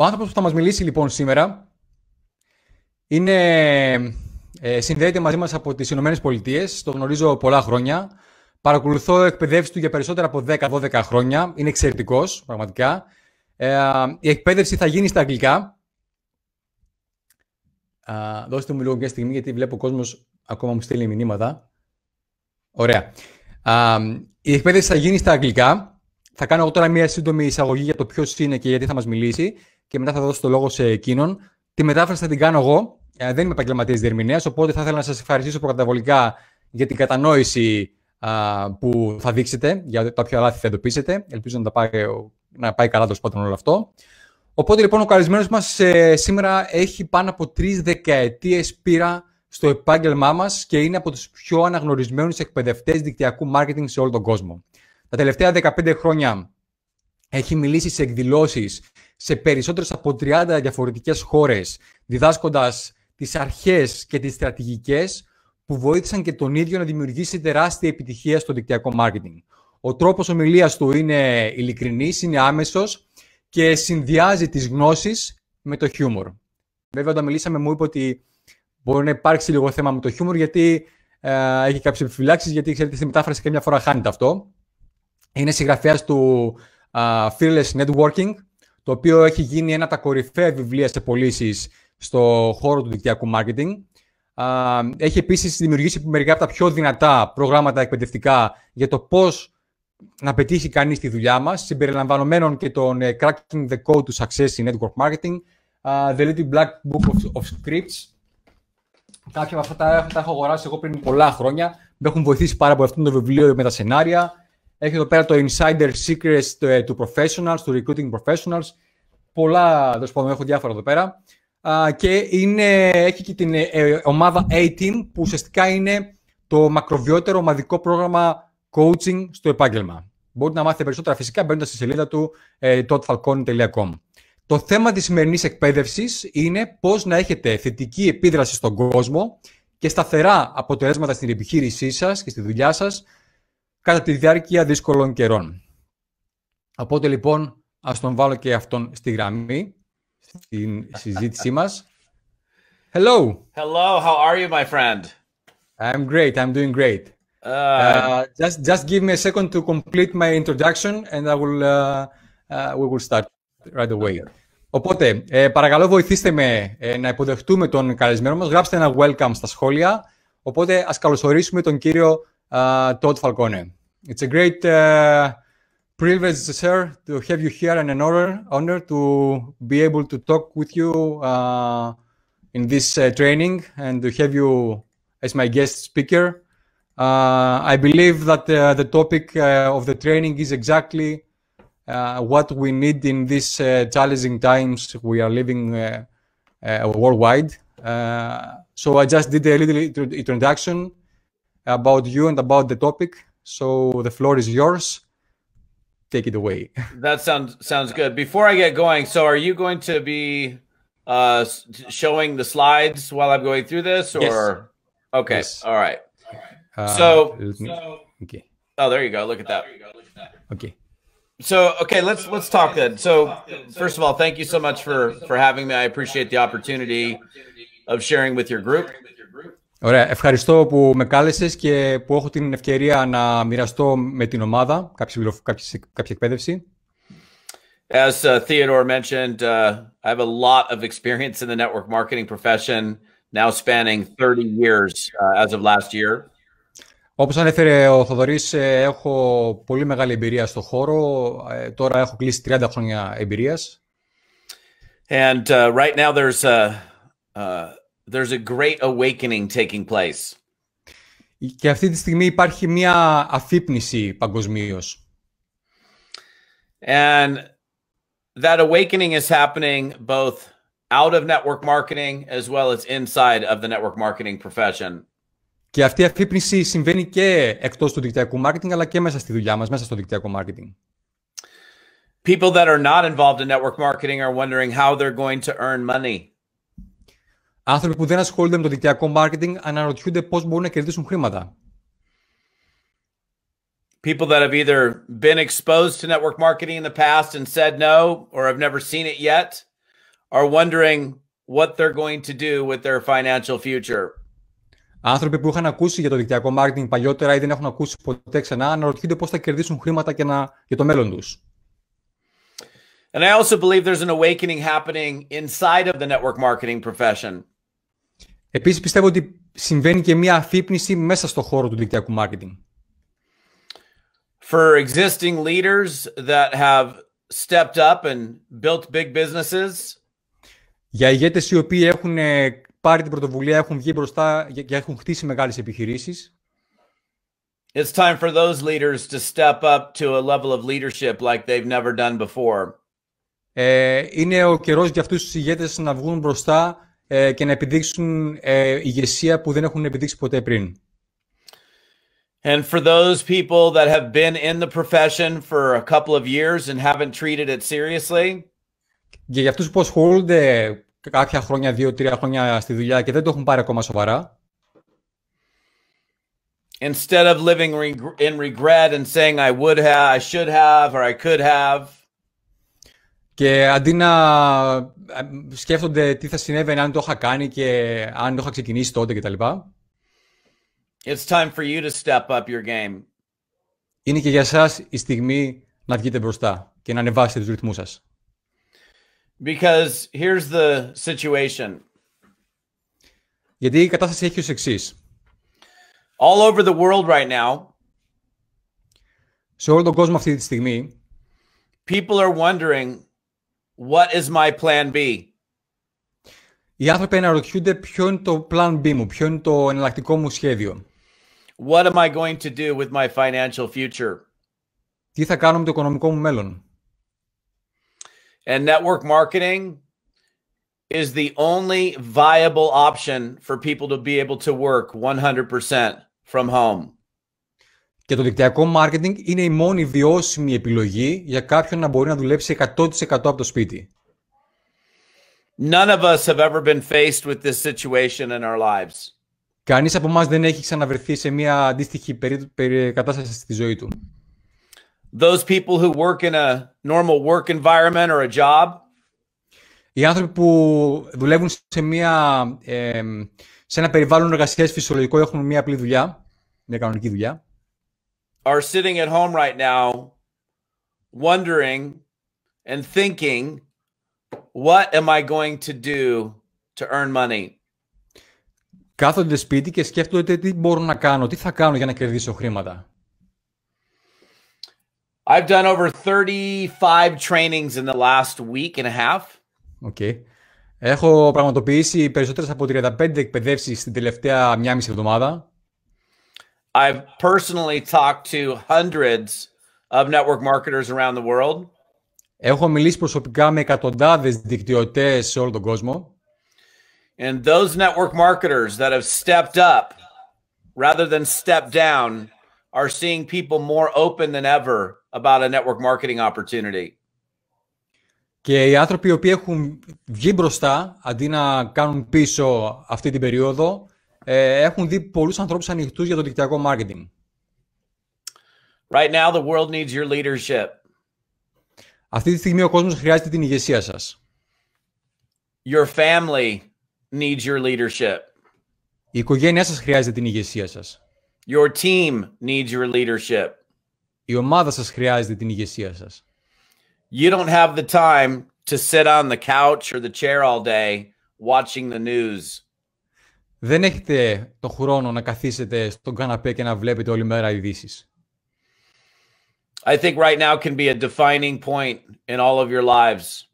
Ο άνθρωπος που θα μας μιλήσει λοιπόν σήμερα είναι, ε, συνδέεται μαζί μας από τις Ηνωμένες Πολιτείες. το γνωρίζω πολλά χρόνια. Παρακολουθώ εκπαιδεύσεις του για περισσότερα από 10-12 χρόνια. Είναι εξαιρετικός πραγματικά. Ε, η εκπαίδευση θα γίνει στα αγγλικά. Ε, δώστε μου λίγο μια στιγμή, γιατί βλέπω ο κόσμος ακόμα μου στέλνει μηνύματα. Ωραία. η εκπαίδευση θα γίνει στα αγγλικά. Θα κάνω τώρα μια σύντομη εισαγωγή για το ποιος είναι και γιατί θα μας μιλήσει και μετά θα δώσω το λόγο σε εκείνον. Τη μετάφραση θα την κάνω εγώ. Ε, δεν είμαι επαγγελματίας διερμηνέας, οπότε θα ήθελα να σας ευχαριστήσω προκαταβολικά για την κατανόηση που θα δείξετε, για τα πιο λάθη θα εντοπίσετε. Ελπίζω να, τα πάει, να πάει καλά το πάντων όλο αυτό. Οπότε λοιπόν ο καλεσμένος μας ε, σήμερα έχει πάνω από τρεις δεκαετίες πείρα στο επάγγελμά μας και είναι από τους πιο αναγνωρισμένους εκπαιδευτές δικτυακού marketing σε όλο τον κόσμο. Τα τελευταία 15 χρόνια έχει μιλήσει σε εκδηλώσεις σε περισσότερες από 30 διαφορετικές χώρες διδάσκοντας τις αρχές και τις στρατηγικές που βοήθησαν και τον ίδιο να δημιουργήσει τεράστια επιτυχία στο δικτυακό marketing. Ο τρόπος ομιλίας του είναι ειλικρινής, είναι άμεσος και συνδυάζει τις γνώσεις με το χιούμορ. Βέβαια, όταν μιλήσαμε μου είπε ότι μπορεί να υπάρξει λίγο θέμα με το χιούμορ γιατί ε, έχει κάποιες επιφυλάξεις, γιατί ξέρετε στη μετάφραση καμιά φορά χάνεται αυτό. Είναι συγγραφέας του uh, Fearless Networking, το οποίο έχει γίνει ένα από τα κορυφαία βιβλία σε πωλήσεις στο χώρο του δικτυακού marketing. έχει επίσης δημιουργήσει μερικά από τα πιο δυνατά προγράμματα εκπαιδευτικά για το πώς να πετύχει κανείς τη δουλειά μας, συμπεριλαμβανομένων και των ε, Cracking the Code to Success in Network Marketing, uh, The Little Black Book of, Scripts. Κάποια από αυτά τα, τα έχω αγοράσει εγώ πριν πολλά χρόνια. Με έχουν βοηθήσει πάρα πολύ αυτό το βιβλίο με τα σενάρια. Έχει εδώ πέρα το Insider Secrets ε, του Professionals, του Recruiting Professionals. Πολλά, δεν σου έχω διάφορα εδώ πέρα. Και είναι, έχει και την ε, ε, ομάδα A-Team, που ουσιαστικά είναι το μακροβιότερο ομαδικό πρόγραμμα coaching στο επάγγελμα. Μπορείτε να μάθετε περισσότερα φυσικά μπαίνοντας στη σελίδα του totfalcon.com. Το θέμα της σημερινής εκπαίδευσης είναι πώς να έχετε θετική επίδραση στον κόσμο και σταθερά αποτελέσματα στην επιχείρησή σας και στη δουλειά σας, κατά τη διάρκεια δύσκολων καιρών. Οπότε λοιπόν ας τον βάλω και αυτόν στη γραμμή, στην συζήτησή μας. Hello. Hello, how are you my friend? I'm great, I'm doing great. Uh... uh just, just give me a second to complete my introduction and I will, uh, uh we will start right away. Okay. Οπότε, ε, παρακαλώ βοηθήστε με ε, να υποδεχτούμε τον καλεσμένο μας. Γράψτε ένα welcome στα σχόλια. Οπότε, ας καλωσορίσουμε τον κύριο Uh, Todd Falcone. It's a great uh, privilege, sir, to have you here and an honor, honor to be able to talk with you uh, in this training and to have you as my guest speaker. Uh, I believe that uh, the topic uh, of the training is exactly what we need in these challenging times we are living worldwide. so I just did a little introduction about you and about the topic. So the floor is yours. Take it away. That sounds sounds good. Before I get going, so are you going to be uh, showing the slides while I'm going through this, or yes. okay, yes. all right. Uh, so, me... so, okay. Oh, there you go. Look at that. go, look at that. Okay. So okay, let's let's talk then. So first of all, thank you so much for for having me. I appreciate the opportunity of sharing with your group. Ωραία. Ευχαριστώ που με κάλεσες και που έχω την ευκαιρία να μοιραστώ με την ομάδα κάποια, κάποια, κάποια εκπαίδευση. As uh, Theodore mentioned, uh, I have a lot of experience in the network marketing profession, now spanning 30 years uh, as of last year. Όπως ανέφερε ο Θοδωρής, ε, έχω πολύ μεγάλη εμπειρία στο χώρο. Ε, τώρα έχω κλείσει 30 χρόνια εμπειρίας. And uh, right now there's a, uh, uh, There's a great awakening taking place. Και αυτή τη στιγμή υπάρχει μια αφύπνιση παγκοσμίως. And that awakening is happening both out of network marketing as well as inside of the network marketing profession. Και αυτή η αφύπνιση συμβαίνει και εκτός του δικτυακού marketing αλλά και μέσα στη δουλειά μας, μέσα στο δικτυακό marketing. People that are not involved in network marketing are wondering how they're going to earn money. Άνθρωποι που δεν ασχολούνται με το δικτυακό marketing αναρωτιούνται πώς μπορούν να κερδίσουν χρήματα. people that have either been exposed to network marketing in the past and said no or have never seen it yet are wondering what they're going to do with their financial future. Άνθρωποι που είχαν ακούσει για το δικτυακό marketing παλιότερα ή δεν έχουν ακούσει ποτέ ξανά αναρωτιούνται πώς θα κερδίσουν χρήματα και να, για το μέλλον τους. And I also believe there's an awakening happening inside of the network marketing profession. Επίσης πιστεύω ότι συμβαίνει και μια αφύπνιση μέσα στο χώρο του δικτυακού marketing. For existing leaders that have stepped up and built big businesses. Για ηγέτες οι οποίοι έχουν ε, πάρει την πρωτοβουλία, έχουν βγει μπροστά και έχουν χτίσει μεγάλες επιχειρήσεις. It's time for those leaders to step up to a level of leadership like they've never done before. Ε, είναι ο καιρός για αυτούς τους ηγέτες να βγουν μπροστά ε, και να επιδείξουν ε, ηγεσία που δεν έχουν επιδείξει ποτέ πριν. And for those people that have been in the profession for a couple of years and haven't treated it seriously. Και για αυτούς που ασχολούνται κάποια χρόνια, δύο-τρία χρόνια στη δουλειά και δεν το έχουν πάρει ακόμα σοβαρά. Instead of living in regret and saying I would have, I should have, or I could have. Και αντί να ε, σκέφτονται τι θα συνέβαινε αν το είχα κάνει και αν το είχα ξεκινήσει τότε κτλ. It's time for you to step your game. Είναι και για σας η στιγμή να βγείτε μπροστά και να ανεβάσετε τους ρυθμούς σας. the situation. Γιατί η κατάσταση έχει ως εξής. All the world right now. Σε όλο τον κόσμο αυτή τη στιγμή. People are wondering What is my plan B? Οι άνθρωποι αναρωτιούνται ποιο είναι το plan B μου, ποιο είναι το εναλλακτικό μου σχέδιο. What am I going to do with my financial future? Τι θα κάνω με το οικονομικό μου μέλλον. And network marketing is the only viable option for people to be able to work 100% from home. Και το δικτυακό marketing είναι η μόνη βιώσιμη επιλογή για κάποιον να μπορεί να δουλέψει 100% από το σπίτι. None of us have ever been faced with this situation in our lives. Κανείς από μας δεν έχει ξαναβρεθεί σε μια αντίστοιχη περί... κατάσταση στη ζωή του. Those people who work in a normal work environment or a job. Οι άνθρωποι που δουλεύουν σε, μια, σε ένα περιβάλλον εργασίας φυσιολογικό έχουν μια απλή δουλειά, μια κανονική δουλειά. are sitting at home right now wondering and thinking, what am I going to do to earn money? Κάθονται σπίτι και σκέφτονται τι μπορώ να κάνω, τι θα κάνω για να κερδίσω χρήματα. I've done over 35 trainings in the last week and a half. Okay. Έχω πραγματοποιήσει περισσότερες από 35 εκπαιδεύσεις την τελευταία μία μισή εβδομάδα. I've personally talked to hundreds of network marketers around the world. Έχω μιλήσει προσωπικά με εκατοντάδες δικτυωτές σε όλο τον κόσμο. And those network marketers that have stepped up rather than stepped down are seeing people more open than ever about a network marketing opportunity. Και οι άνθρωποι οι οποίοι έχουν βγει μπροστά αντί να κάνουν πίσω αυτή την περίοδο ε, έχουν δει πολλούς ανθρώπους ανοιχτούς για το δικτυακό marketing. Right now the world needs your leadership. Αυτή τη στιγμή ο κόσμος χρειάζεται την ηγεσία σας. Your family needs your leadership. Η οικογένειά σας χρειάζεται την ηγεσία σας. Your team needs your leadership. Η ομάδα σας χρειάζεται την ηγεσία σας. You don't have the time to sit on the couch or the chair all day watching the news δεν έχετε το χρόνο να καθίσετε στον καναπέ και να βλέπετε όλη μέρα ειδήσεις. I think right now can be a defining point in all of your lives.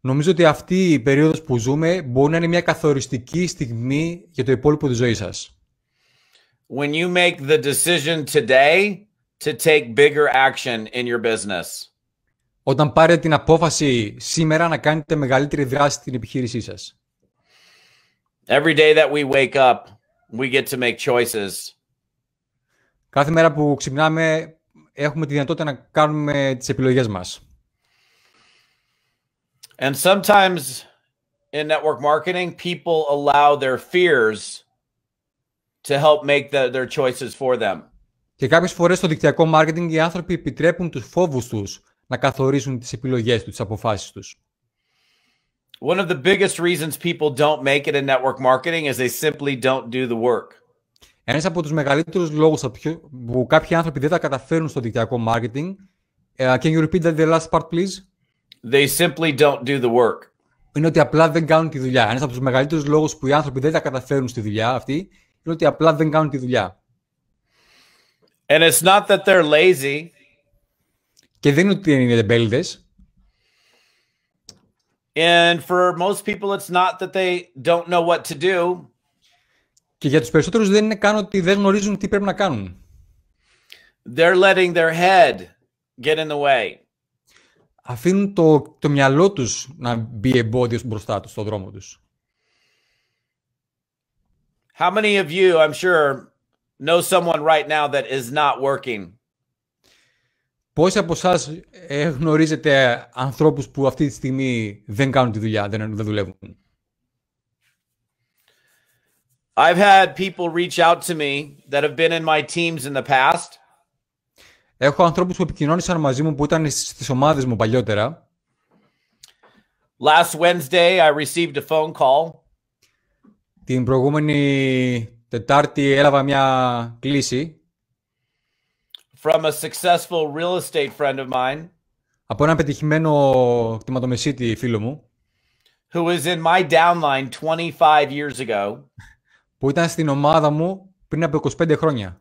Νομίζω ότι αυτή η περίοδος που ζούμε μπορεί να είναι μια καθοριστική στιγμή για το υπόλοιπο της ζωής σας. When you make the decision today to take bigger action in your business. Όταν πάρετε την απόφαση σήμερα να κάνετε μεγαλύτερη δράση στην επιχείρησή σας. Every day that we wake up, we get to make choices. Κάθε μέρα που ξυπνάμε, έχουμε τη δυνατότητα να κάνουμε τις επιλογές μας. And sometimes in network marketing, people allow their fears to help make the, their choices for them. Και κάποιες φορές στο δικτυακό marketing οι άνθρωποι επιτρέπουν τους φόβους τους να καθορίσουν τις επιλογές τους, τις αποφάσεις τους. One of the biggest reasons people don't make it in network marketing is they simply don't do the work. Ένας από τους μεγαλύτερους λόγους που κάποιοι άνθρωποι δεν τα καταφέρουν στο δικτυακό marketing. Uh, can you repeat that the last part, please? They simply don't do the work. Είναι ότι απλά δεν κάνουν τη δουλειά. Ένας από τους μεγαλύτερους λόγους που οι άνθρωποι δεν τα καταφέρουν στη δουλειά αυτή είναι ότι απλά δεν κάνουν τη δουλειά. And it's not that they're lazy. Και δεν είναι ότι είναι δεμπέλιδες. And for most people, it's not that they don't know what to do. Και για τους περισσότερους δεν είναι καν ότι δεν γνωρίζουν τι πρέπει να κάνουν. They're letting their head get in the way. Αφήνουν το, το μυαλό τους να μπει εμπόδιο μπροστά τους, στον δρόμο τους. How many of you, I'm sure, know someone right now that is not working? Πόσοι από εσάς ε, γνωρίζετε ανθρώπους που αυτή τη στιγμή δεν κάνουν τη δουλειά, δεν, δουλεύουν. I've had people reach out to me that have been in my teams in the past. Έχω ανθρώπους που επικοινώνησαν μαζί μου που ήταν στις ομάδες μου παλιότερα. Last Wednesday I received a phone call. Την προηγούμενη Τετάρτη έλαβα μια κλήση. from a successful real estate friend of mine. Από έναν πετυχημένο κτηματομεσίτη φίλο μου. Who was in my downline 25 years ago. Που ήταν στην ομάδα μου πριν από 25 χρόνια.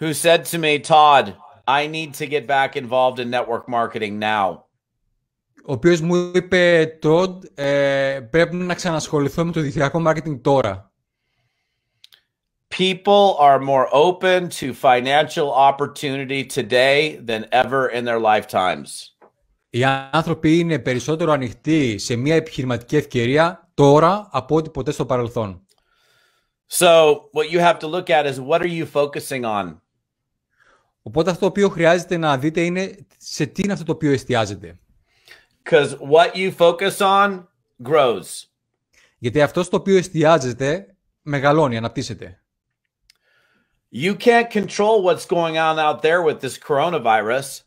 Who said to me, Todd, I need to get back involved in network marketing now. Ο οποίος μου είπε, Todd, ε, πρέπει να ξανασχοληθώ με το δικτυακό marketing τώρα. people are more open to financial opportunity today than ever in their lifetimes. Οι άνθρωποι είναι περισσότερο ανοιχτοί σε μια επιχειρηματική ευκαιρία τώρα από ό,τι ποτέ στο παρελθόν. So, what you have to look at is what are you focusing on? Οπότε αυτό το οποίο χρειάζεται να δείτε είναι σε τι είναι αυτό το οποίο εστιάζεται. Because what you focus on grows. Γιατί αυτό το οποίο εστιάζεται μεγαλώνει, αναπτύσσεται. You can't control what's going on out there with this coronavirus.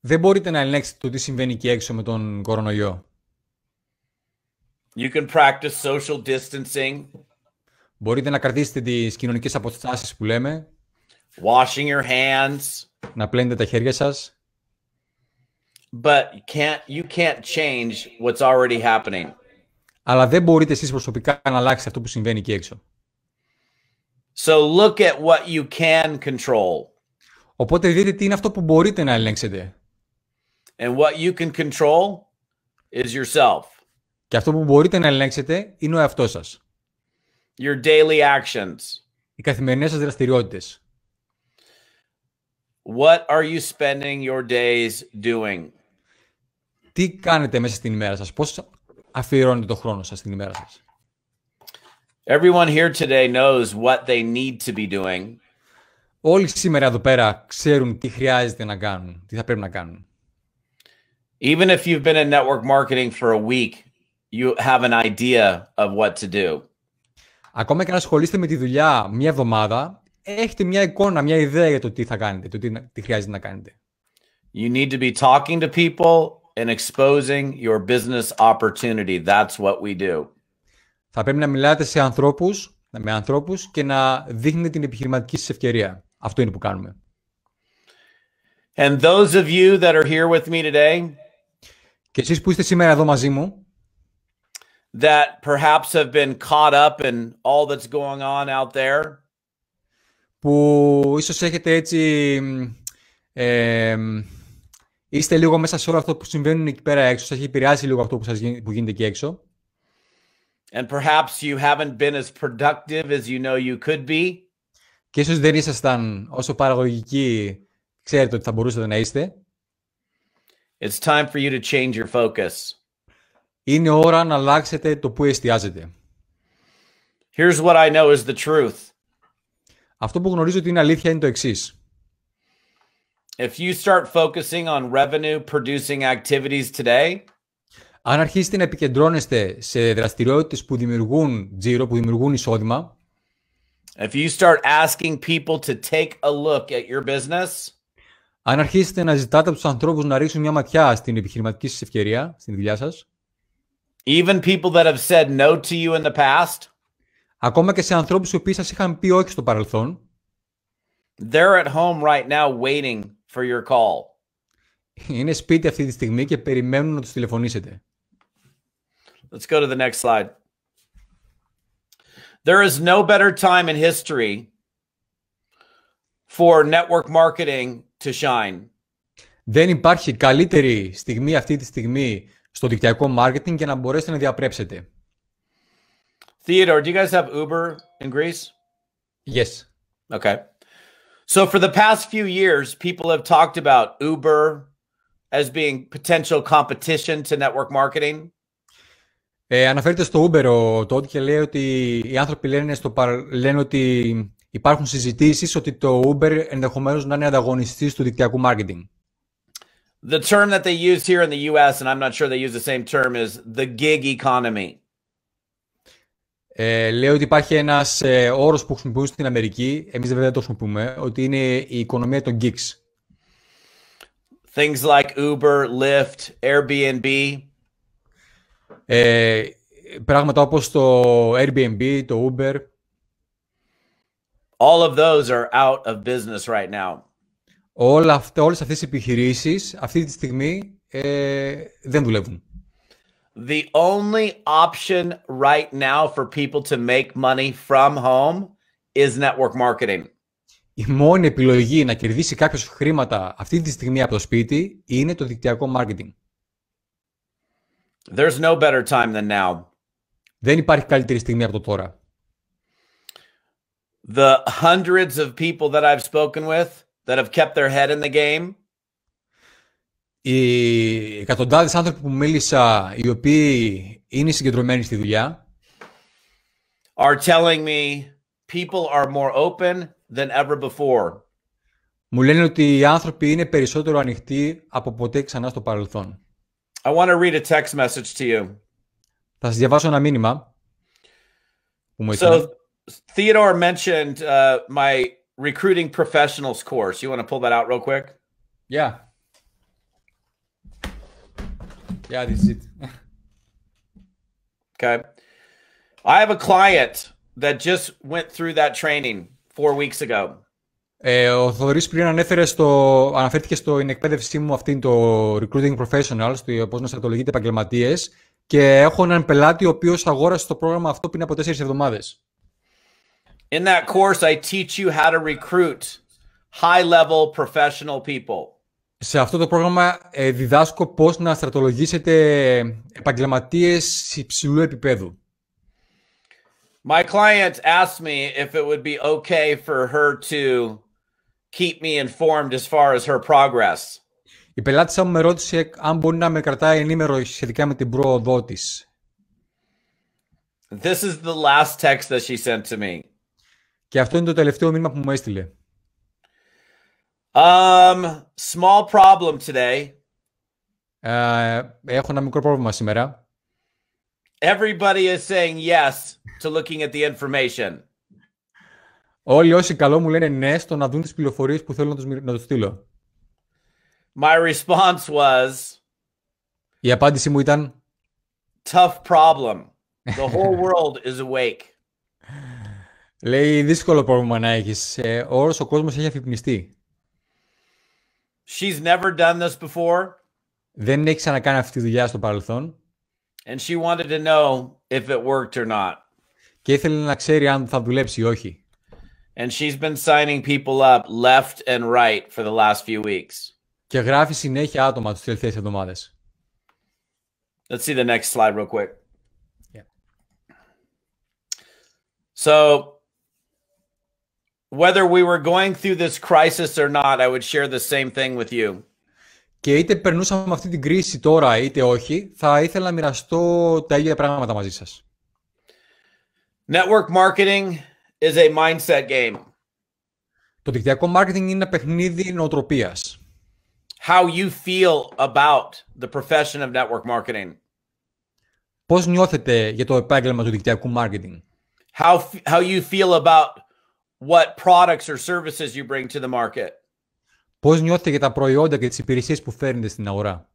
Δεν μπορείτε να ελέγξετε το τι συμβαίνει εκεί έξω με τον κορονοϊό. You can practice social distancing. Μπορείτε να κρατήσετε τις κοινωνικές αποστάσεις που λέμε. Washing your hands. Να πλένετε τα χέρια σας. But you can't, you can't change what's already happening. Αλλά δεν μπορείτε εσείς προσωπικά να αλλάξετε αυτό που συμβαίνει εκεί έξω. So look at what you can control. Οπότε δείτε τι είναι αυτό που μπορείτε να ελέγξετε. And what you can control is yourself. Και αυτό που μπορείτε να ελέγξετε είναι ο εαυτός σας. Your daily actions. Οι καθημερινές σας δραστηριότητες. What are you spending your days doing? Τι κάνετε μέσα στην ημέρα σας, πώς αφιερώνετε το χρόνο σας στην ημέρα σας. Everyone here today knows what they need to be doing. Όλοι σήμερα εδώ πέρα ξέρουν τι χρειάζεται να κάνουν, τι θα πρέπει να κάνουν. Even if you've been in network marketing for a week, you have an idea of what to do. Ακόμα και αν ασχολείστε με τη δουλειά μια εβδομάδα, έχετε μια εικόνα, μια ιδέα για το τι θα κάνετε, το τι, τι χρειάζεται να κάνετε. You need to be talking to people and exposing your business opportunity. That's what we do. Θα πρέπει να μιλάτε σε ανθρώπους, με ανθρώπους και να δείχνετε την επιχειρηματική σας ευκαιρία. Αυτό είναι που κάνουμε. And those of you that are here with me today, και εσείς που είστε σήμερα εδώ μαζί μου, that perhaps have been caught up in all that's going on out there, που ίσως έχετε έτσι, είστε λίγο μέσα σε όλο αυτό που συμβαίνει εκεί πέρα έξω, σας έχει επηρεάσει λίγο αυτό που, σας, που γίνεται εκεί έξω, And perhaps you haven't been as productive as you know you could be. Και ίσως δεν ήσασταν όσο παραγωγικοί ξέρετε ότι θα μπορούσατε να είστε. It's time for you to change your focus. Είναι ώρα να αλλάξετε το που εστιάζετε. Here's what I know is the truth. Αυτό που γνωρίζω ότι είναι αλήθεια είναι το εξής. If you start focusing on revenue producing activities today, Αν αρχίσετε να επικεντρώνεστε σε δραστηριότητες που δημιουργούν τζίρο, που δημιουργούν εισόδημα. If you start asking people to take a look at your business. Αν αρχίσετε να ζητάτε από τους ανθρώπους να ρίξουν μια ματιά στην επιχειρηματική σας ευκαιρία, στην δουλειά σας. Even people that have said no to you in the past. Ακόμα και σε ανθρώπους που οποίοι σας είχαν πει όχι στο παρελθόν. They're at home right now waiting for your call. Είναι σπίτι αυτή τη στιγμή και περιμένουν να τους τηλεφωνήσετε. Let's go to the next slide. There is no better time in history for network marketing to shine. Δεν υπάρχει καλύτερη στιγμή αυτή τη στιγμή στο δικτυακό marketing για να μπορέσετε να διαπρέψετε. Theodore, do you guys have Uber in Greece? Yes. Okay. So for the past few years, people have talked about Uber as being potential competition to network marketing. Ε, αναφέρεται στο Uber ο Τόντ και λέει ότι οι άνθρωποι λένε, στο ότι υπάρχουν συζητήσεις ότι το Uber ενδεχομένως να είναι ανταγωνιστής του δικτυακού marketing. The term that they use here in the US, and I'm not sure they use the same term, is the gig economy. Ε, λέει ότι υπάρχει ένας ε, όρος που χρησιμοποιούν στην Αμερική, εμείς βέβαια δεν το χρησιμοποιούμε, ότι είναι η οικονομία των gigs. Things like Uber, Lyft, Airbnb, ε, πράγματα όπως το Airbnb, το Uber. All of those are out of business right now. Όλα αυτά, όλες αυτές οι επιχειρήσεις αυτή τη στιγμή ε, δεν δουλεύουν. The only option right now for people to make money from home is network marketing. Η μόνη επιλογή να κερδίσει κάποιος χρήματα αυτή τη στιγμή από το σπίτι είναι το δικτυακό marketing. There's no better time than now. Δεν υπάρχει καλύτερη στιγμή από τώρα. The hundreds of people that I've spoken with that have kept their head in the game. Οι εκατοντάδες άνθρωποι που μίλησα, οι οποίοι είναι συγκεντρωμένοι στη δουλειά, are telling me people are more open than ever before. Μου λένε ότι οι άνθρωποι είναι περισσότερο ανοιχτοί από ποτέ ξανά στο παρελθόν. I want to read a text message to you. Θα σας διαβάσω ένα μήνυμα So, Theodore mentioned uh, my recruiting professionals course. You want to pull that out real quick? Yeah. Yeah, this is it. okay. I have a client that just went through that training four weeks ago. Ε, ο Θοδωρής πριν ανέφερε στο, αναφέρθηκε στο εκπαίδευσή μου» αυτήν το Recruiting Professionals, στο ε, πώς να στρατολογείτε επαγγελματίες. και έχω έναν πελάτη ο οποίος αγόρασε το πρόγραμμα αυτό πριν από τέσσερις εβδομάδες. In course, I teach you how to recruit high-level professional people. Σε αυτό το πρόγραμμα ε, διδάσκω πώς να στρατολογήσετε επαγγελματίες υψηλού επίπεδου. My client asked me if it would be okay for her to keep me informed as far as her progress. Η πελάτησα μου με ρώτησε αν μπορεί να με κρατάει ενήμερο σχετικά με την πρόοδό της. This is the last text that she sent to me. Και αυτό είναι το τελευταίο μήνυμα που μου έστειλε. Um, small problem today. Uh, έχω ένα μικρό πρόβλημα σήμερα. Everybody is saying yes to looking at the information. Όλοι όσοι καλό μου λένε ναι στο να δουν τις πληροφορίες που θέλω να τους, να τους στείλω. My response was... Η απάντηση μου ήταν... Tough problem. The whole world is awake. Λέει δύσκολο πρόβλημα να έχεις. Ε, όλος ο κόσμος έχει αφυπνιστεί. She's never done this before. Δεν έχει ξανακάνει αυτή τη δουλειά στο παρελθόν. And she wanted to know if it worked or not. Και ήθελε να ξέρει αν θα δουλέψει ή όχι. And she's been signing people up left and right for the last few weeks. Και γράφει συνέχεια άτομα τις τελευταίες εβδομάδες. Let's see the next slide real quick. Yeah. So whether we were going through this crisis or not, I would share the same thing with you. Και είτε περνούσαμε αυτή την κρίση τώρα είτε όχι, θα ήθελα να μοιραστώ τα ίδια πράγματα μαζί σας. Network marketing is a mindset game. Το δικτυακό marketing είναι ένα παιχνίδι νοοτροπίας. How you feel about the profession of network marketing. Πώς νιώθετε για το επάγγελμα του δικτυακού marketing. How, how you feel about what products or services you bring to the market. Πώς νιώθετε για τα προϊόντα και τις υπηρεσίες που φέρνετε στην αγορά.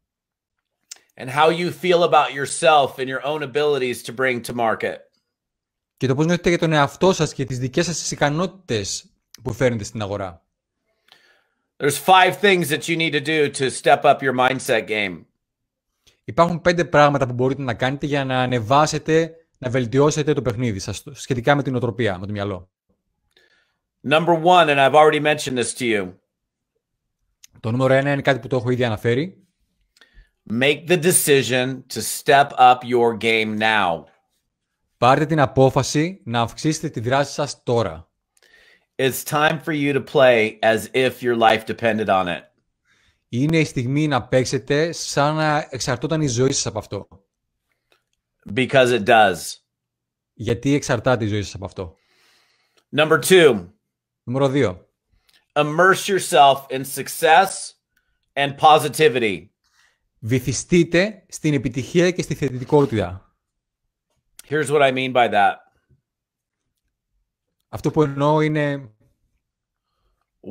And how you feel about yourself and your own abilities to bring to market. και το πώς νιώθετε για τον εαυτό σας και τις δικές σας ικανότητες που φέρνετε στην αγορά. There's five things that you need to do to step up your mindset game. Υπάρχουν πέντε πράγματα που μπορείτε να κάνετε για να ανεβάσετε, να βελτιώσετε το παιχνίδι σας σχετικά με την οτροπία, με το μυαλό. Number one, and I've already mentioned this to you. Το νούμερο ένα είναι κάτι που το έχω ήδη αναφέρει. Make the decision to step up your game now. Πάρτε την απόφαση να αυξήσετε τη δράση σας τώρα. It's time for you to play as if your life depended on it. Είναι η στιγμή να παίξετε σαν να εξαρτώταν η ζωή σας από αυτό. Because it does. Γιατί εξαρτάται η ζωή σας από αυτό. Number two. Νούμερο 2. Immerse yourself in success and positivity. Βυθιστείτε στην επιτυχία και στη θετικότητα. Here's what I mean by that. Αυτό που εννοώ είναι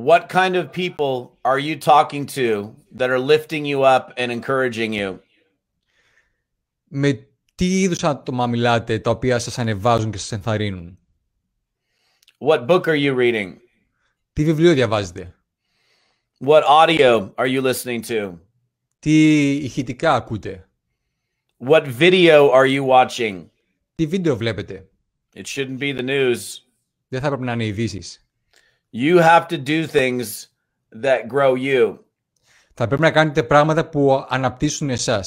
what kind of people are you talking to that are lifting you up and encouraging you? Με τι είδους άτομα μιλάτε τα οποία σας ανεβάζουν και σας ενθαρρύνουν? What book are you reading? Τι βιβλίο διαβάζετε? What audio are you listening to? Τι ηχητικά ακούτε? What video are you watching? τι βίντεο βλέπετε. It shouldn't be the news. Δεν θα πρέπει να είναι ειδήσεις. You have to do things that grow you. Θα πρέπει να κάνετε πράγματα που αναπτύσσουν εσάς.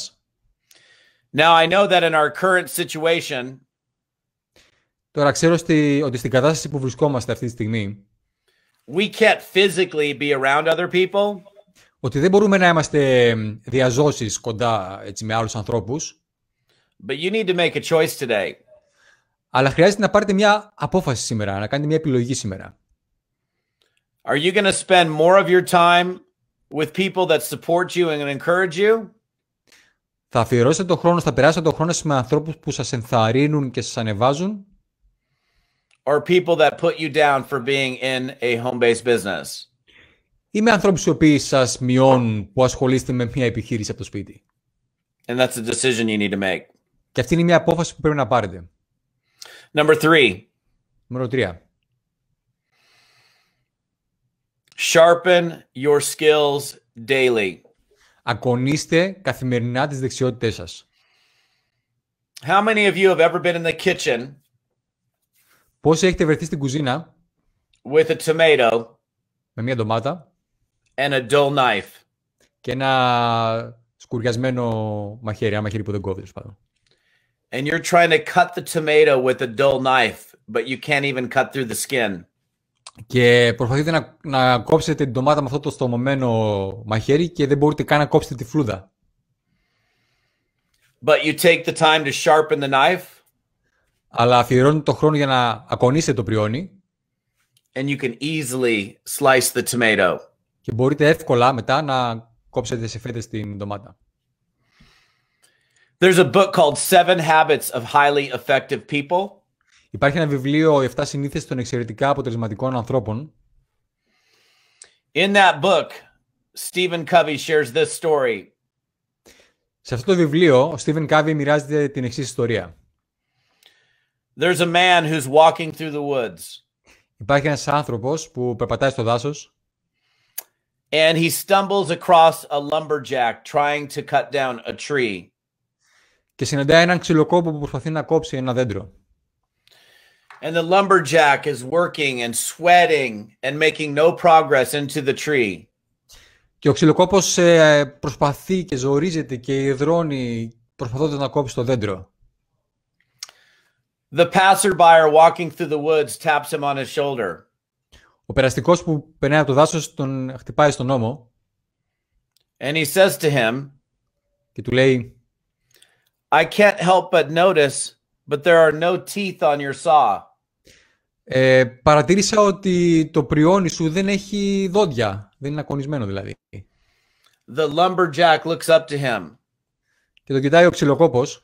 Now I know that in our current situation. Τώρα ξέρω ότι στην κατάσταση που βρισκόμαστε αυτή τη στιγμή. We can't physically be around other people. Ότι δεν μπορούμε να είμαστε διαζώσεις κοντά έτσι, με άλλους ανθρώπους. But you need to make a choice today. Αλλά χρειάζεται να πάρετε μια απόφαση σήμερα, να κάνετε μια επιλογή σήμερα. Are you going to spend more of your time with people that support you and encourage you? Θα αφιερώσετε τον χρόνο, θα περάσετε τον χρόνο με ανθρώπους που σας ενθαρρύνουν και σας ανεβάζουν. Or people that put you down for being in a home-based business. Ή με ανθρώπους οι οποίοι σας μειώνουν που ασχολείστε με μια επιχείρηση από το σπίτι. And that's a decision you need to make. Και αυτή είναι μια απόφαση που πρέπει να πάρετε. Number three. Νούμερο τρία. Sharpen your skills daily. Ακονίστε καθημερινά τις δεξιότητές σας. How many of you have ever been in the kitchen Πόσοι έχετε βρεθεί στην κουζίνα with a tomato με μια ντομάτα and a dull knife και ένα σκουριασμένο μαχαίρι, ένα μαχαίρι που δεν κόβει, τέλος and you're trying to cut the tomato with a dull knife, but you can't even cut through the skin. Και προσπαθείτε να, να κόψετε την ντομάτα με αυτό το στομωμένο μαχαίρι και δεν μπορείτε καν να κόψετε τη φλούδα. But you take the time to sharpen the knife. Αλλά αφιερώνετε το χρόνο για να ακονίσετε το πριόνι. And you can easily slice the tomato. Και μπορείτε εύκολα μετά να κόψετε σε φέτες την ντομάτα. There's a book called Seven Habits of Highly Effective People. Υπάρχει ένα βιβλίο «Οι 7 συνήθειες των εξαιρετικά αποτελεσματικών ανθρώπων». In that book, Stephen Covey shares this story. Σε αυτό το βιβλίο, ο Stephen Covey μοιράζεται την εξής ιστορία. There's a man who's walking through the woods. Υπάρχει ένας άνθρωπος που περπατάει στο δάσος. And he stumbles across a lumberjack trying to cut down a tree. και συναντά έναν ξυλοκόπο που προσπαθεί να κόψει ένα δέντρο. And the lumberjack is working and sweating and making no progress into the tree. Και ο ξυλοκόπος ε, προσπαθεί και ζορίζεται και υδρώνει προσπαθώντας να κόψει το δέντρο. The passerby walking through the woods taps him on his shoulder. Ο περαστικός που περνάει από το δάσος τον χτυπάει στον ώμο. And he says to him, και του λέει I can't help but notice, but there are no teeth on your saw. Ε, παρατήρησα ότι το πριόνι σου δεν έχει δόντια. Δεν είναι ακονισμένο δηλαδή. The lumberjack looks up to him. Και το κοιτάει ο ξυλοκόπος.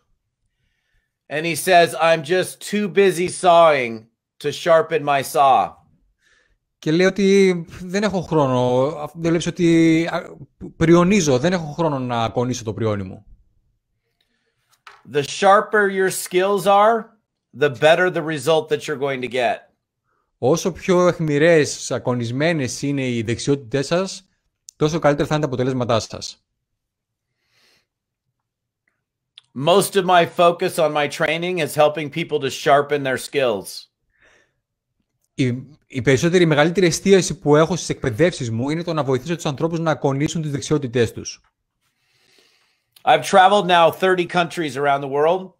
And he says, I'm just too busy sawing to sharpen my saw. Και λέει ότι δεν έχω χρόνο. Δεν λέει ότι πριονίζω. Δεν έχω χρόνο να ακονίσω το πριόνι μου the sharper your skills are, the better the result that you're going to get. Όσο πιο εχμηρές, ακονισμένες είναι οι δεξιότητές σας, τόσο καλύτερα θα είναι τα αποτελέσματά σας. Most of my focus on my training is helping people to sharpen their skills. Η, η περισσότερη, η μεγαλύτερη εστίαση που έχω στις εκπαιδεύσεις μου είναι το να βοηθήσω τους ανθρώπους να ακονίσουν τις δεξιότητές τους. I've traveled now 30 countries around the world.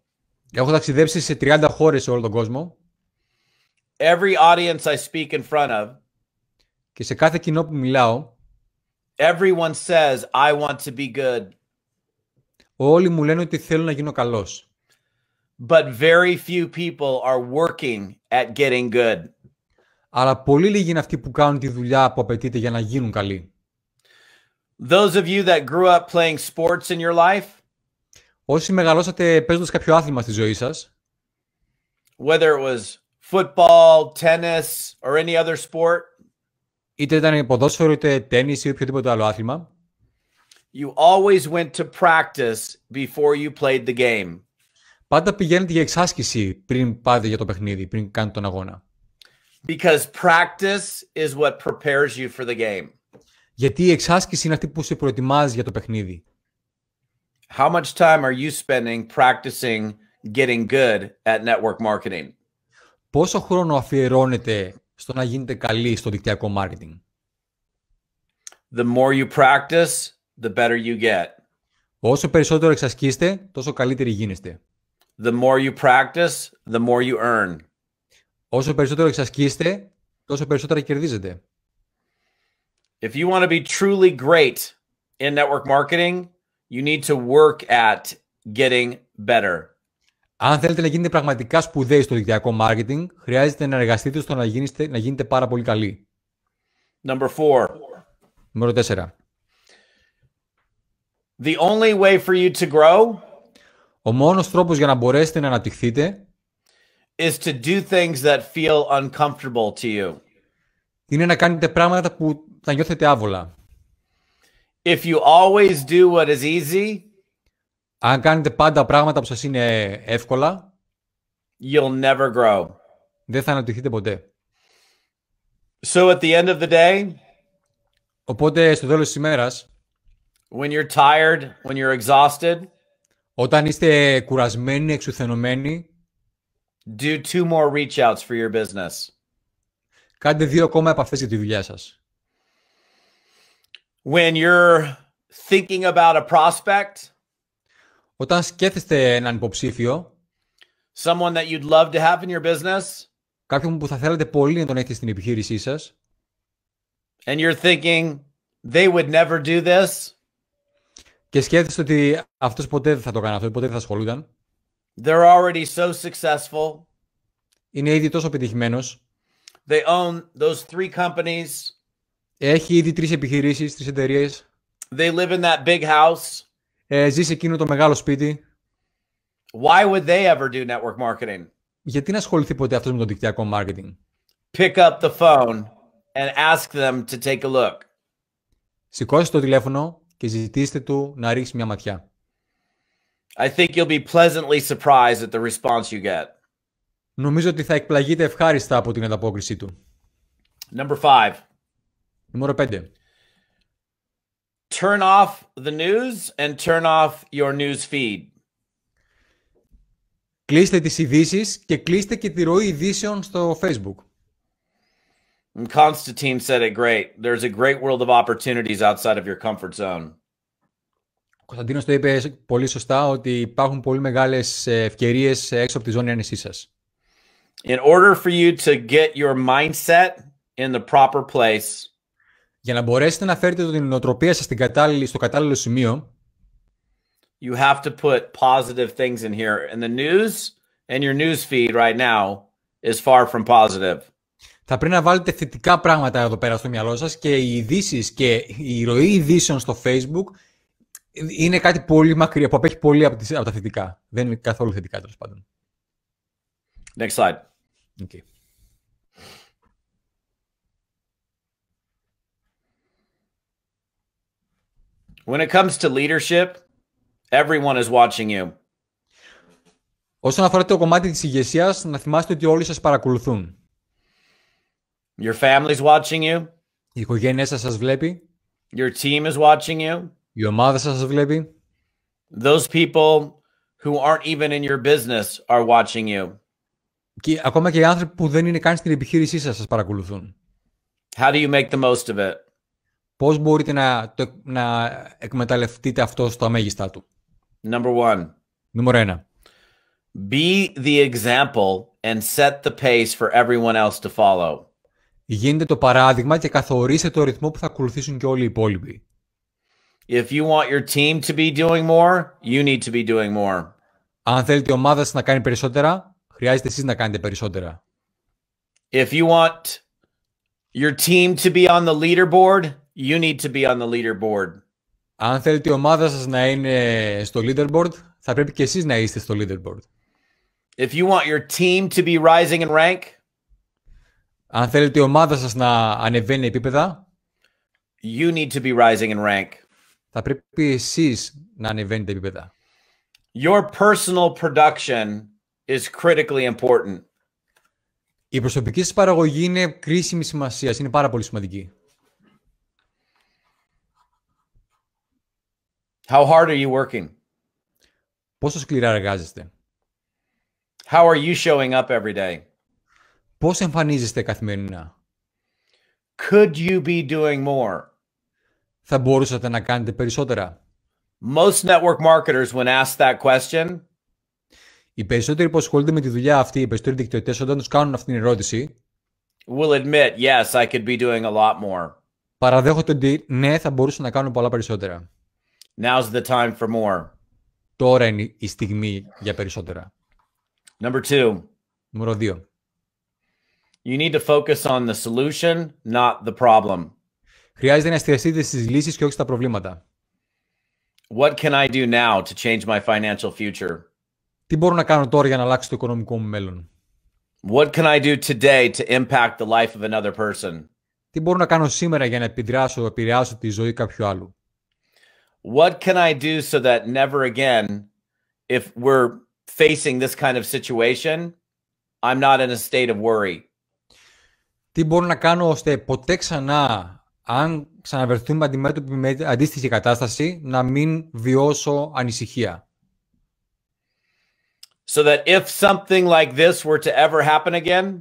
Έχω ταξιδέψει σε 30 χώρες σε όλο τον κόσμο. Every audience I speak in front of. Και σε κάθε κοινό που μιλάω. Everyone says I want to be good. Όλοι μου λένε ότι θέλω να γίνω καλός. But very few people are working at getting good. Αλλά πολύ λίγοι είναι αυτοί που κάνουν τη δουλειά που απαιτείται για να γίνουν καλοί. Those of you that grew up playing sports in your life. Όσοι μεγαλώσατε παίζοντας κάποιο άθλημα στη ζωή σας. Whether it was football, tennis or any other sport. Είτε ήταν ποδόσφαιρο, είτε τέννις ή οποιοδήποτε άλλο άθλημα. You always went to practice before you played the game. Πάντα πηγαίνετε για εξάσκηση πριν πάτε για το παιχνίδι, πριν κάνετε τον αγώνα. Because practice is what prepares you for the game. Γιατί η εξάσκηση είναι αυτή που σε προετοιμάζει για το παιχνίδι. How much time are you spending practicing getting good at network marketing? Πόσο χρόνο αφιερώνετε στο να γίνετε καλοί στο δικτυακό marketing? The more you practice, the better you get. Όσο περισσότερο εξασκείστε, τόσο καλύτεροι γίνεστε. The more you practice, the more you earn. Όσο περισσότερο εξασκείστε, τόσο περισσότερα κερδίζετε. If you want to be truly great in network marketing, you need to work at getting better. Αν θέλετε να γίνετε πραγματικά σπουδαίοι στο δικτυακό marketing, χρειάζεται να εργαστείτε στο να γίνετε, να γίνετε πάρα πολύ καλοί. Number four. Νούμερο 4. The only way for you to grow ο μόνος τρόπος για να μπορέσετε να αναπτυχθείτε is to do things that feel uncomfortable to you. είναι να κάνετε πράγματα που θα νιώθετε άβολα. If you always do what is easy, αν κάνετε πάντα πράγματα που σας είναι εύκολα, you'll never grow. Δεν θα αναπτυχθείτε ποτέ. So at the end of the day, οπότε στο τέλος της ημέρας, when you're tired, when you're exhausted, όταν είστε κουρασμένοι, εξουθενωμένοι, do two more reach outs for your business. Κάντε δύο ακόμα επαφές για τη δουλειά σας. When you're thinking about a prospect, όταν σκέφτεστε έναν υποψήφιο, someone that you'd love to have in your business, κάποιον που θα θέλατε πολύ να τον έχετε στην επιχείρησή σας, and you're thinking they would never do this, και σκέφτεστε ότι αυτός ποτέ δεν θα το κάνει αυτό, ποτέ δεν θα ασχολούνταν. They're already so successful. Είναι ήδη τόσο επιτυχημένος. They own those three companies. Έχει ήδη τρεις επιχειρήσεις, τρεις εταιρείες. They live in that big house. Ε, ζει σε εκείνο το μεγάλο σπίτι. Why would they ever do network marketing? Γιατί να ασχοληθεί ποτέ αυτός με το δικτυακό marketing. Pick up the phone and ask them to take a look. Σηκώστε το τηλέφωνο και ζητήστε του να ρίξει μια ματιά. I think you'll be pleasantly surprised at the response you get. Νομίζω ότι θα εκπλαγείτε ευχάριστα από την ανταπόκριση του. Number five. Νούμερο 5. Turn off the news and turn off your news feed. Κλείστε τις ειδήσεις και κλείστε και τη ροή ειδήσεων στο Facebook. And Constantine said it great. There's a great world of opportunities outside of your comfort zone. Ο Κωνσταντίνος το είπε πολύ σωστά ότι υπάρχουν πολύ μεγάλες ε, ευκαιρίες ε, έξω από τη ζώνη ανησύσας in order for you to get your mindset in the proper place. Για να μπορέσετε να φέρετε την νοοτροπία σας στην κατάλληλη, στο κατάλληλο σημείο, you have to put positive things in here. And the news and your news feed right now is far from positive. Θα πρέπει να βάλετε θετικά πράγματα εδώ πέρα στο μυαλό σας και οι ειδήσεις και η ροή ειδήσεων στο Facebook είναι κάτι πολύ μακριά, που απέχει πολύ από, τις, τα θετικά. Δεν είναι καθόλου θετικά τέλος πάντων. Next slide. Okay. When it comes to leadership, everyone is watching you. Όσον αφορά το κομμάτι της ηγεσίας, να θυμάστε ότι όλοι σας παρακολουθούν. Your family's watching you. Η οικογένειά σας σας βλέπει. Your team is watching you. Η ομάδα σας σας βλέπει. Those people who aren't even in your business are watching you. και ακόμα και οι άνθρωποι που δεν είναι καν στην επιχείρησή σας σας παρακολουθούν. How do you make the most of it? Πώς μπορείτε να, το, να εκμεταλλευτείτε αυτό στο αμέγιστά του. Number one. Νούμερο ένα. Be the example and set the pace for everyone else to follow. Γίνετε το παράδειγμα και καθορίστε το ρυθμό που θα ακολουθήσουν και όλοι οι υπόλοιποι. If you want your team to be doing more, you need to be doing more. Αν θέλετε η ομάδα σας να κάνει περισσότερα, Χρειάζεται εσείς να κάνετε περισσότερα. If you want your team to be on the leaderboard, you need to be on the leaderboard. Αν θέλετε η ομάδα σας να είναι στο leaderboard, θα πρέπει και εσείς να είστε στο leaderboard. If you want your team to be rising in rank, αν θέλετε η ομάδα σας να ανεβαίνει επίπεδα, you need to be rising in rank. Θα πρέπει εσείς να ανεβαίνετε επίπεδα. Your personal production is critically important. Η προσωπική σας παραγωγή είναι κρίσιμη σημασία, είναι πάρα πολύ σημαντική. How hard are you working? Πόσο σκληρά εργάζεστε? How are you showing up every day? Πώς εμφανίζεστε καθημερινά? Could you be doing more? Θα μπορούσατε να κάνετε περισσότερα. Most network marketers when asked that question οι περισσότεροι που ασχολούνται με τη δουλειά αυτή, οι περισσότεροι δικτυωτές, όταν τους κάνουν αυτή την ερώτηση. Will admit, yes, I could be doing a lot more. Παραδέχονται ότι ναι, θα μπορούσα να κάνω πολλά περισσότερα. Now's the time for more. Τώρα είναι η στιγμή για περισσότερα. Number two. Νούμερο δύο. You need to focus on the solution, not the problem. Χρειάζεται να εστιαστείτε στις λύσεις και όχι στα προβλήματα. What can I do now to change my financial future? Τι μπορώ να κάνω τώρα για να αλλάξω το οικονομικό μου μέλλον. What can I do today to impact the life of another person? Τι μπορώ να κάνω σήμερα για να να επηρεάσω τη ζωή κάποιου άλλου. What can I do so that never again, if we're facing this kind of situation, I'm not in a state of worry. Τι μπορώ να κάνω ώστε ποτέ ξανά, αν ξαναβερθούμε αντιμέτωποι με αντίστοιχη κατάσταση, να μην βιώσω ανησυχία. So that if something like this were to ever happen again,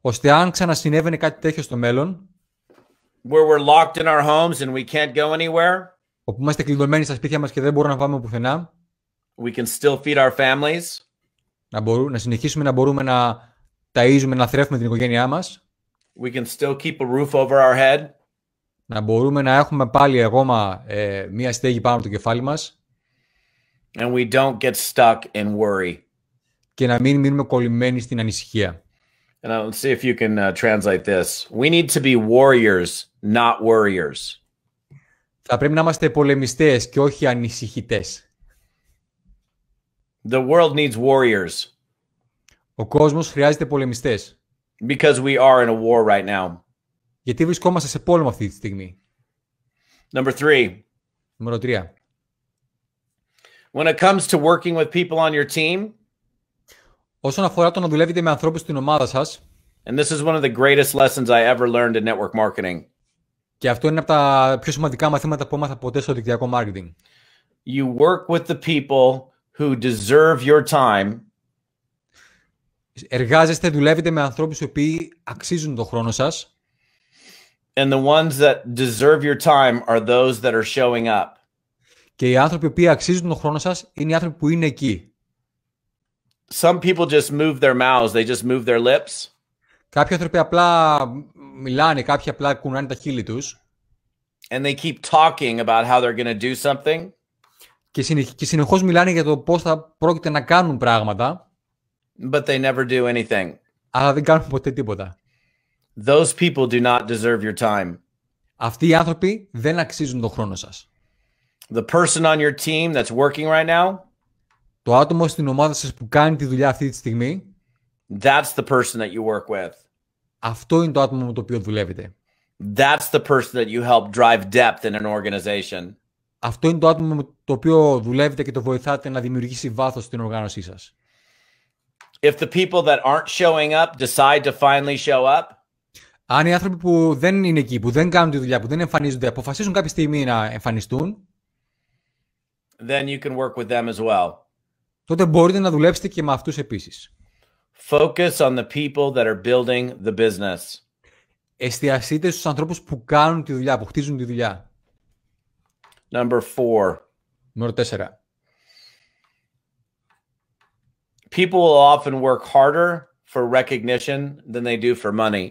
ώστε αν ξανασυνέβαινε κάτι τέτοιο στο μέλλον, where we're locked in our homes and we can't go anywhere, όπου είμαστε κλειδωμένοι στα σπίτια μας και δεν μπορούμε να πάμε πουθενά, we can still feed our families, να, μπορούμε, να συνεχίσουμε να μπορούμε να ταΐζουμε, να θρέφουμε την οικογένειά μας, we can still keep a roof over our head, να μπορούμε να έχουμε πάλι ακόμα ε, μία στέγη πάνω από το κεφάλι μας, and we don't get stuck in worry. και να μην μείνουμε κολλημένοι στην ανησυχία. And I'll see if you can uh, translate this. We need to be warriors, not worriers. Θα πρέπει να είμαστε πολεμιστές και όχι ανησυχητές. The world needs warriors. Ο κόσμος χρειάζεται πολεμιστές. Because we are in a war right now. Γιατί βρισκόμαστε σε πόλεμο αυτή τη στιγμή. Number three. Νούμερο 3. When it comes to working with people on your team, Όσον αφορά το να δουλεύετε με ανθρώπους στην ομάδα σας. And this is one of the greatest lessons I ever learned in network marketing. Και αυτό είναι από τα πιο σημαντικά μαθήματα που έμαθα ποτέ στο δικτυακό marketing. You work with the people who deserve your time. Εργάζεστε, δουλεύετε με ανθρώπους οι οποίοι αξίζουν τον χρόνο σας. And the ones that deserve your time are those that are showing up. Και οι άνθρωποι που αξίζουν τον χρόνο σας είναι οι άνθρωποι που είναι εκεί. some people just move their mouths, they just move their lips. Κάποιοι άνθρωποι απλά μιλάνε, And they keep talking about how they're going to do something. Και, συνεχ, και συνεχώς μιλάνε για το πώς θα πρόκειται να κάνουν πράγματα. But they never do anything. Αλλά δεν κάνουν ποτέ τίποτα. Those people do not deserve your time. Αυτοί οι άνθρωποι δεν αξίζουν τον χρόνο σας. The person on your team that's working right now το άτομο στην ομάδα σας που κάνει τη δουλειά αυτή τη στιγμή. That's the person that you work with. Αυτό είναι το άτομο με το οποίο δουλεύετε. That's the person that you help drive depth in an organization. Αυτό είναι το άτομο με το οποίο δουλεύετε και το βοηθάτε να δημιουργήσει βάθος στην οργάνωσή σας. If the people that aren't showing up decide to finally show up. Αν οι άνθρωποι που δεν είναι εκεί, που δεν κάνουν τη δουλειά, που δεν εμφανίζονται, αποφασίζουν κάποια στιγμή να εμφανιστούν. Then you can work with them as well τότε μπορείτε να δουλέψετε και με αυτούς επίσης. Focus on the people that are building the business. Εστιαστείτε στους ανθρώπους που κάνουν τη δουλειά, που χτίζουν τη δουλειά. Number four. Νούμερο τέσσερα. People will often work harder for recognition than they do for money.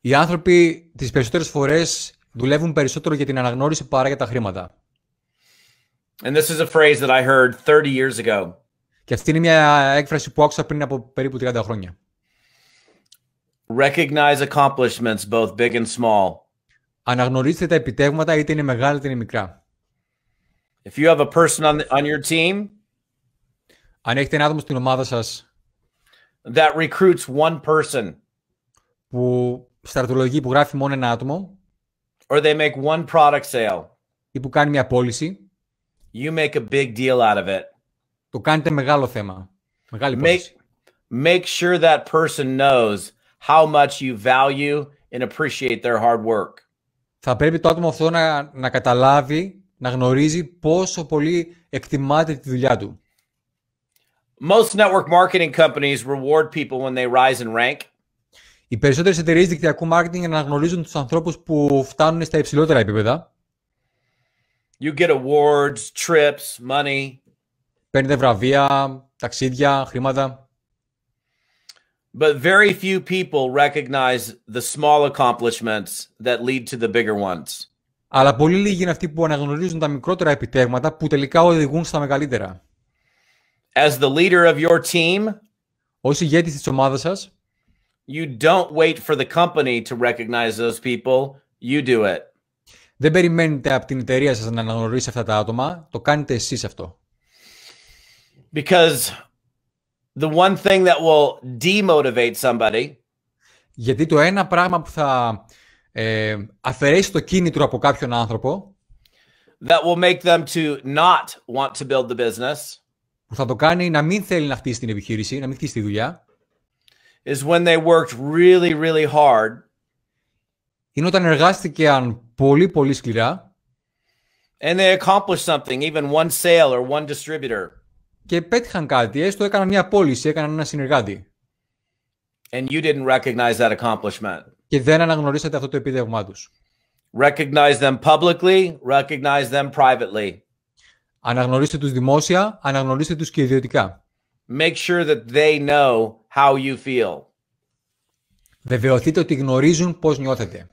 Οι άνθρωποι τις περισσότερες φορές δουλεύουν περισσότερο για την αναγνώριση παρά για τα χρήματα. And this is a phrase that I heard 30 years ago. Και αυτή είναι μια έκφραση που άκουσα πριν από περίπου 30 χρόνια. Recognize accomplishments both big and small. Αναγνωρίστε τα επιτεύγματα είτε είναι μεγάλα είτε είναι μικρά. If you have a person on, the, on your team, αν έχετε ένα άτομο στην ομάδα σας that recruits one person που στρατολογεί που γράφει μόνο ένα άτομο or they make one product sale ή που κάνει μια πώληση you make a big deal out of it το κάνετε μεγάλο θέμα. Μεγάλη make, make sure that person knows how much you value and appreciate their hard work. Θα πρέπει το άτομο αυτό να, να καταλάβει, να γνωρίζει πόσο πολύ εκτιμάται τη δουλειά του. Most network marketing companies reward people when they rise in rank. Οι περισσότερες εταιρείες δικτυακού marketing αναγνωρίζουν τους ανθρώπους που φτάνουν στα υψηλότερα επίπεδα. You get awards, trips, money παίρνετε βραβεία, ταξίδια, χρήματα. But very few people recognize the small accomplishments that lead to the bigger ones. Αλλά πολύ λίγοι είναι αυτοί που αναγνωρίζουν τα μικρότερα επιτεύγματα που τελικά οδηγούν στα μεγαλύτερα. As the leader of your team, ως ηγέτης της ομάδας σας, you don't wait for the company to recognize those people, you do it. Δεν περιμένετε από την εταιρεία σας να αναγνωρίσει αυτά τα άτομα, το κάνετε εσείς αυτό. Because the one thing that will demotivate somebody. Γιατί το ένα πράγμα που θα ε, αφαιρέσει το κίνητρο από κάποιον άνθρωπο. That will make them to not want to build the business. Που θα το κάνει να μην θέλει να χτίσει την επιχείρηση, να μην χτίσει τη δουλειά. Is when they worked really, really hard. Είναι όταν εργάστηκαν πολύ, πολύ σκληρά. And they accomplished something, even one sale or one distributor. και πέτυχαν κάτι. Έστω έκαναν μια πώληση, έκαναν ένα συνεργάτη. And you didn't recognize that accomplishment. Και δεν αναγνωρίσατε αυτό το επίδευμά τους. Recognize them publicly, recognize them privately. Αναγνωρίστε τους δημόσια, αναγνωρίστε τους και ιδιωτικά. Make sure that they know how you feel. Βεβαιωθείτε ότι γνωρίζουν πώς νιώθετε.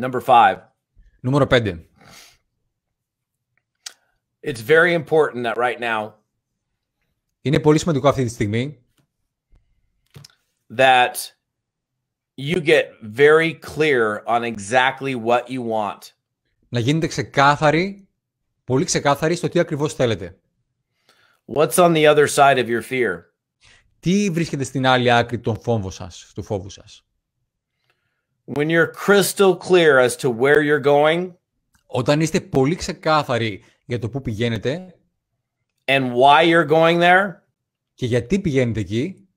Number five. Νούμερο 5. It's very important that right now. Είναι πολύ σημαντικό αυτή τη στιγμή. That you get very clear on exactly what you want. Να γίνετε ξεκάθαροι, πολύ ξεκάθαροι στο τι ακριβώς θέλετε. What's on the other side of your fear? Τι βρίσκεται στην άλλη άκρη των φόβων σας, του φόβου σας. When you're crystal clear as to where you're going, όταν είστε πολύ ξεκάθαροι για το πού πηγαίνετε. And why you're going there. Και γιατί πηγαίνετε εκεί.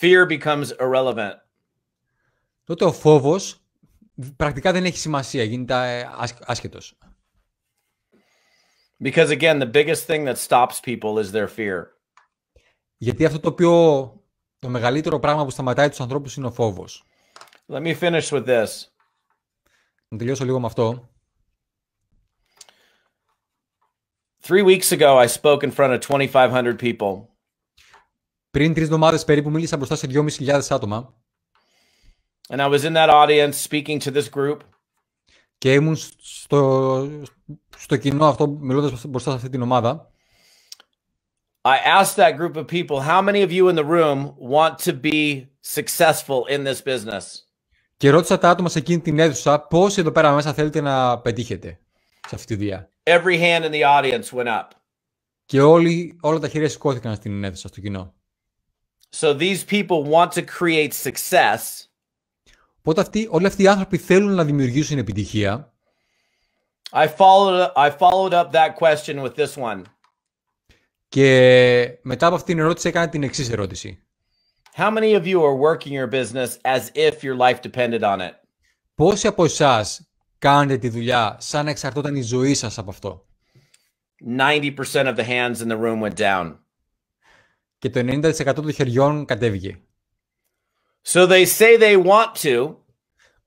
Fear becomes irrelevant. Τότε ο φόβος πρακτικά δεν έχει σημασία, γίνεται ε, άσχετος. Because again, the biggest thing that stops people is their fear. Γιατί αυτό το οποίο το μεγαλύτερο πράγμα που σταματάει τους ανθρώπους είναι ο φόβος. Let me finish with this. Να τελειώσω λίγο με αυτό. Three weeks ago, I spoke in front of 2,500 people. Πριν τρεις εβδομάδες περίπου μίλησα μπροστά σε 2.500 άτομα. And I was in that audience speaking to this group. Και ήμουν στο, στο κοινό αυτό μιλώντας μπροστά σε αυτή την ομάδα. I asked that group of people, how many of you in the room want to be successful in this business? Και ρώτησα τα άτομα σε εκείνη την αίθουσα, πόσοι εδώ πέρα μέσα θέλετε να πετύχετε σε αυτή τη δουλειά. Every hand in the audience went up. Και όλοι, όλα τα χέρια σηκώθηκαν στην αίθουσα, στο κοινό. So these people want to create success. Οπότε αυτοί, όλοι αυτοί οι άνθρωποι θέλουν να δημιουργήσουν επιτυχία. I followed, I followed up that question with this one. Και μετά από αυτήν την ερώτηση έκανα την εξής ερώτηση. How many of you are working your business as if your life depended on it? Πόσοι από εσάς κάνετε τη δουλειά σαν να εξαρτώταν η ζωή σας από αυτό. 90% of the hands in the room went down. Και το 90% των χεριών κατέβηκε. So they say they want to.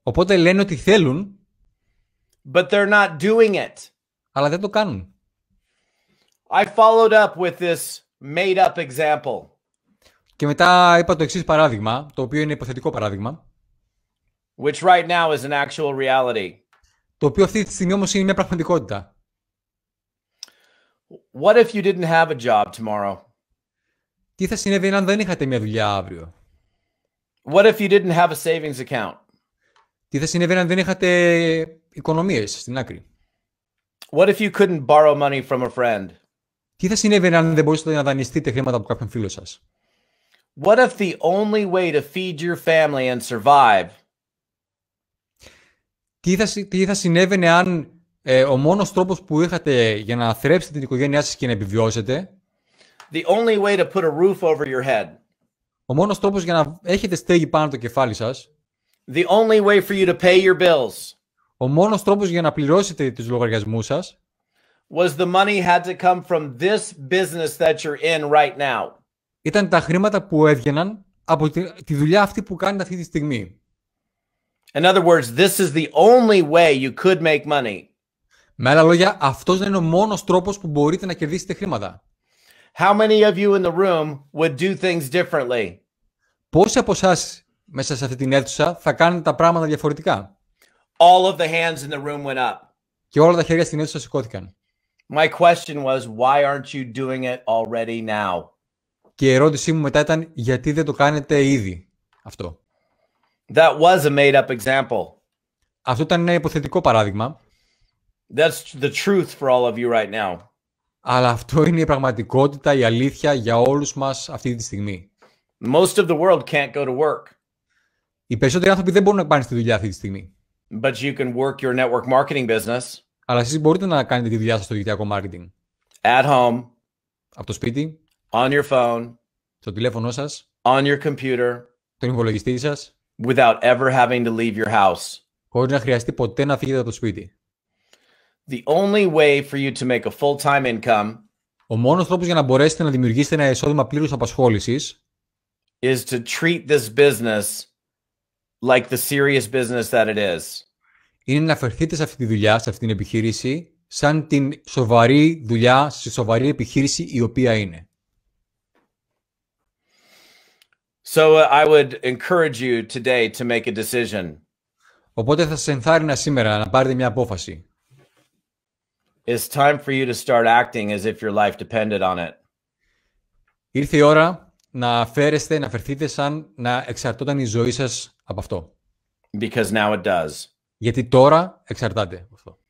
Οπότε λένε ότι θέλουν. But they're not doing it. Αλλά δεν το κάνουν. I followed up with this made up example. Και μετά είπα το εξής παράδειγμα, το οποίο είναι υποθετικό παράδειγμα. Which right now is an actual reality. Το οποίο αυτή τη στιγμή όμως είναι μια πραγματικότητα. What if you didn't have a job tomorrow? Τι θα συνέβαινε αν δεν είχατε μια δουλειά αύριο? What if you didn't have a savings account? Τι θα συνέβαινε αν δεν είχατε οικονομίες στην άκρη? What if you couldn't borrow money from a friend? Τι θα συνέβαινε αν δεν μπορούσατε να δανειστείτε χρήματα από κάποιον φίλο σας? What if the only way to feed your family and survive τι θα, τι θα συνέβαινε αν ε, ο μόνος τρόπος που είχατε για να θρέψετε την οικογένειά σας και να επιβιώσετε The only way to put a roof over your head. Ο μόνος τρόπος για να έχετε στέγη πάνω το κεφάλι σας The only way for you to pay your bills. Ο μόνος τρόπος για να πληρώσετε τους λογαριασμούς σας was the money had to come from this business that you're in right now. Ήταν τα χρήματα που έβγαιναν από τη, τη δουλειά αυτή που κάνετε αυτή τη στιγμή. In other words, this is the only way you could make money. Με άλλα λόγια, αυτός δεν είναι ο μόνος τρόπος που μπορείτε να κερδίσετε χρήματα. How many of you in the room would do things differently? Πόσοι από εσάς μέσα σε αυτή την αίθουσα θα κάνετε τα πράγματα διαφορετικά? All of the hands in the room went up. Και όλα τα χέρια στην αίθουσα σηκώθηκαν. My question was, why aren't you doing it already now? Και η ερώτησή μου μετά ήταν, γιατί δεν το κάνετε ήδη αυτό. That was a made-up example. Αυτό ήταν ένα υποθετικό παράδειγμα. That's the truth for all of you right now. Αλλά αυτό είναι η πραγματικότητα, η αλήθεια για όλους μας αυτή τη στιγμή. Most of the world can't go to work. Οι περισσότεροι άνθρωποι δεν μπορούν να πάνε στη δουλειά αυτή τη στιγμή. But you can work your network marketing business. Αλλά εσείς μπορείτε να κάνετε τη δουλειά σας στο δικτυακό marketing. At home. Από το σπίτι. On your phone. Στο τηλέφωνό σας. On your computer. Τον υπολογιστή σας without ever having to leave your house. Χωρίς να χρειαστεί ποτέ να φύγετε από το σπίτι. The only way for you to make a full-time income ο μόνος τρόπος για να μπορέσετε να δημιουργήσετε ένα εισόδημα πλήρους απασχόλησης is to treat this business like the serious business that it is. Είναι να φερθείτε σε αυτή τη δουλειά, σε αυτή την επιχείρηση, σαν την σοβαρή δουλειά, σε σοβαρή επιχείρηση η οποία είναι. So uh, I would encourage you today to make a decision. Οπότε θα σας ενθάρρυνα σήμερα να πάρετε μια απόφαση. It's time for you to start acting as if your life depended on it. Ήρθε η ώρα να φέρεστε, να φερθείτε σαν να εξαρτώταν η ζωή σας από αυτό. Because now it does. Γιατί τώρα εξαρτάται αυτό.